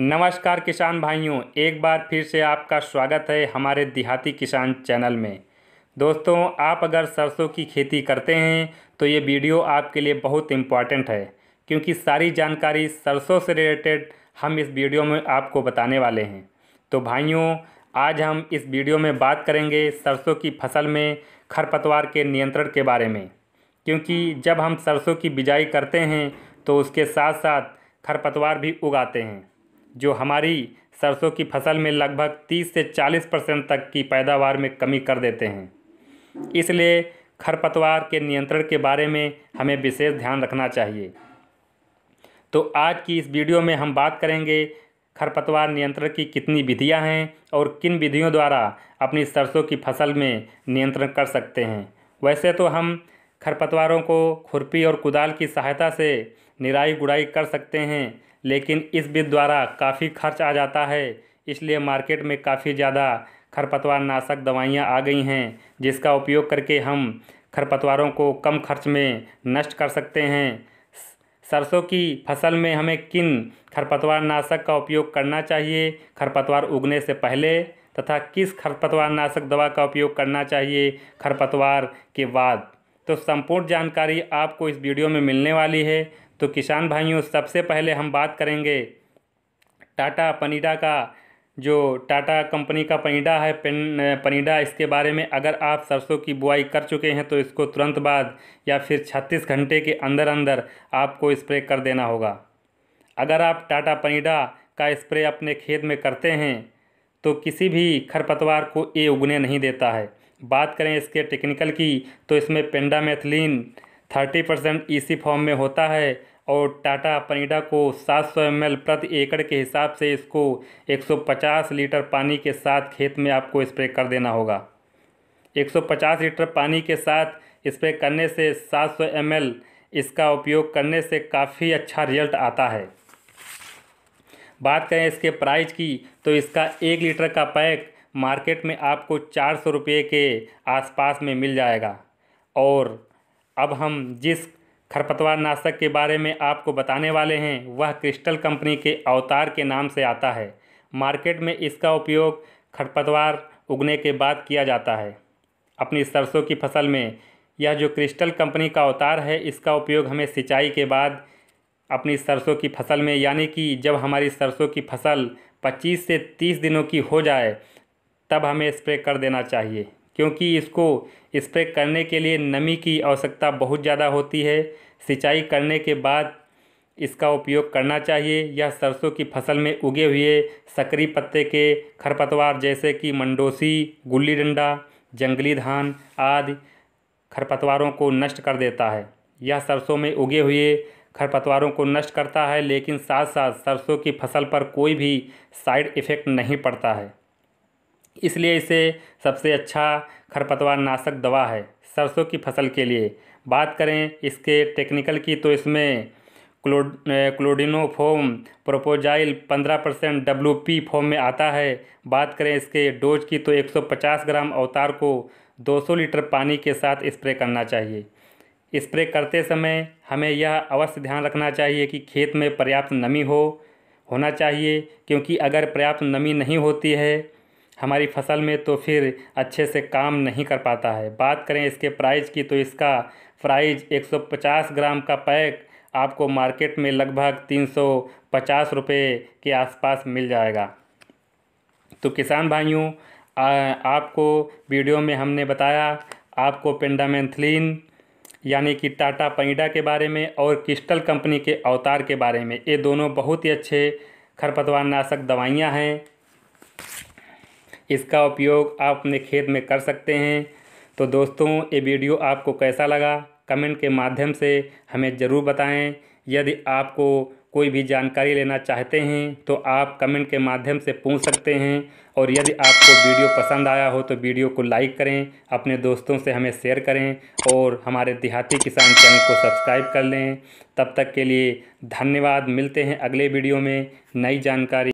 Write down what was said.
नमस्कार किसान भाइयों एक बार फिर से आपका स्वागत है हमारे देहाती किसान चैनल में दोस्तों आप अगर सरसों की खेती करते हैं तो ये वीडियो आपके लिए बहुत इम्पॉर्टेंट है क्योंकि सारी जानकारी सरसों से रिलेटेड हम इस वीडियो में आपको बताने वाले हैं तो भाइयों आज हम इस वीडियो में बात करेंगे सरसों की फसल में खरपतवार के नियंत्रण के बारे में क्योंकि जब हम सरसों की बिजाई करते हैं तो उसके साथ साथ खरपतवार भी उगाते हैं जो हमारी सरसों की फसल में लगभग 30 से 40 परसेंट तक की पैदावार में कमी कर देते हैं इसलिए खरपतवार के नियंत्रण के बारे में हमें विशेष ध्यान रखना चाहिए तो आज की इस वीडियो में हम बात करेंगे खरपतवार नियंत्रण की कितनी विधियां हैं और किन विधियों द्वारा अपनी सरसों की फसल में नियंत्रण कर सकते हैं वैसे तो हम खरपतवारों को खुरपी और कुदाल की सहायता से निराई गुड़ाई कर सकते हैं लेकिन इस बीज द्वारा काफ़ी खर्च आ जाता है इसलिए मार्केट में काफ़ी ज़्यादा खरपतवार नाशक दवाइयाँ आ गई हैं जिसका उपयोग करके हम खरपतवारों को कम खर्च में नष्ट कर सकते हैं सरसों की फसल में हमें किन खरपतवार नाशक का उपयोग करना चाहिए खरपतवार उगने से पहले तथा किस खरपतवार नाशक दवा का उपयोग करना चाहिए खरपतवार के बाद तो संपूर्ण जानकारी आपको इस वीडियो में मिलने वाली है तो किसान भाइयों सबसे पहले हम बात करेंगे टाटा पनीडा का जो टाटा कंपनी का पनीडा है पेन पनीडा इसके बारे में अगर आप सरसों की बुआई कर चुके हैं तो इसको तुरंत बाद या फिर छत्तीस घंटे के अंदर अंदर आपको स्प्रे कर देना होगा अगर आप टाटा पनीडा का स्प्रे अपने खेत में करते हैं तो किसी भी खरपतवार को ये उगने नहीं देता है बात करें इसके टेक्निकल की तो इसमें पेंडामेथलिन थर्टी परसेंट इसी e फॉर्म में होता है और टाटा पनीडा को 700 सौ प्रति एकड़ के हिसाब से इसको 150 लीटर पानी के साथ खेत में आपको स्प्रे कर देना होगा 150 लीटर पानी के साथ स्प्रे करने से 700 सौ इसका उपयोग करने से काफ़ी अच्छा रिजल्ट आता है बात करें इसके प्राइस की तो इसका एक लीटर का पैक मार्केट में आपको चार सौ रुपये के आसपास में मिल जाएगा और अब हम जिस खरपतवार नाशक के बारे में आपको बताने वाले हैं वह क्रिस्टल कंपनी के अवतार के नाम से आता है मार्केट में इसका उपयोग खरपतवार उगने के बाद किया जाता है अपनी सरसों की फसल में यह जो क्रिस्टल कंपनी का अवतार है इसका उपयोग हमें सिंचाई के बाद अपनी सरसों की फसल में यानी कि जब हमारी सरसों की फसल 25 से 30 दिनों की हो जाए तब हमें स्प्रे कर देना चाहिए क्योंकि इसको स्प्रे करने के लिए नमी की आवश्यकता बहुत ज़्यादा होती है सिंचाई करने के बाद इसका उपयोग करना चाहिए यह सरसों की फसल में उगे हुए सकरी पत्ते के खरपतवार जैसे कि मंडोसी गुल्ली डंडा जंगली धान आदि खरपतवारों को नष्ट कर देता है यह सरसों में उगे हुए खरपतवारों को नष्ट करता है लेकिन साथ साथ सरसों की फसल पर कोई भी साइड इफ़ेक्ट नहीं पड़ता है इसलिए इसे सबसे अच्छा खरपतवार नाशक दवा है सरसों की फसल के लिए बात करें इसके टेक्निकल की तो इसमें क्लोड क्लोडिनोफोम प्रोपोजाइल पंद्रह परसेंट डब्ल्यू फोम में आता है बात करें इसके डोज की तो 150 ग्राम अवतार को 200 लीटर पानी के साथ स्प्रे करना चाहिए स्प्रे करते समय हमें यह अवश्य ध्यान रखना चाहिए कि खेत में पर्याप्त नमी हो होना चाहिए क्योंकि अगर पर्याप्त नमी नहीं होती है हमारी फसल में तो फिर अच्छे से काम नहीं कर पाता है बात करें इसके प्राइस की तो इसका प्राइज 150 ग्राम का पैक आपको मार्केट में लगभग 350 रुपए के आसपास मिल जाएगा तो किसान भाइयों आपको वीडियो में हमने बताया आपको पेंडामेंथलिन यानी कि टाटा पैडा के बारे में और क्रिस्टल कंपनी के अवतार के बारे में ये दोनों बहुत ही अच्छे खरपतवार नाशक दवाइयाँ हैं इसका उपयोग आप अपने खेत में कर सकते हैं तो दोस्तों ये वीडियो आपको कैसा लगा कमेंट के माध्यम से हमें ज़रूर बताएं यदि आपको कोई भी जानकारी लेना चाहते हैं तो आप कमेंट के माध्यम से पूछ सकते हैं और यदि आपको वीडियो पसंद आया हो तो वीडियो को लाइक करें अपने दोस्तों से हमें शेयर करें और हमारे देहाती किसान चैनल को सब्सक्राइब कर लें तब तक के लिए धन्यवाद मिलते हैं अगले वीडियो में नई जानकारी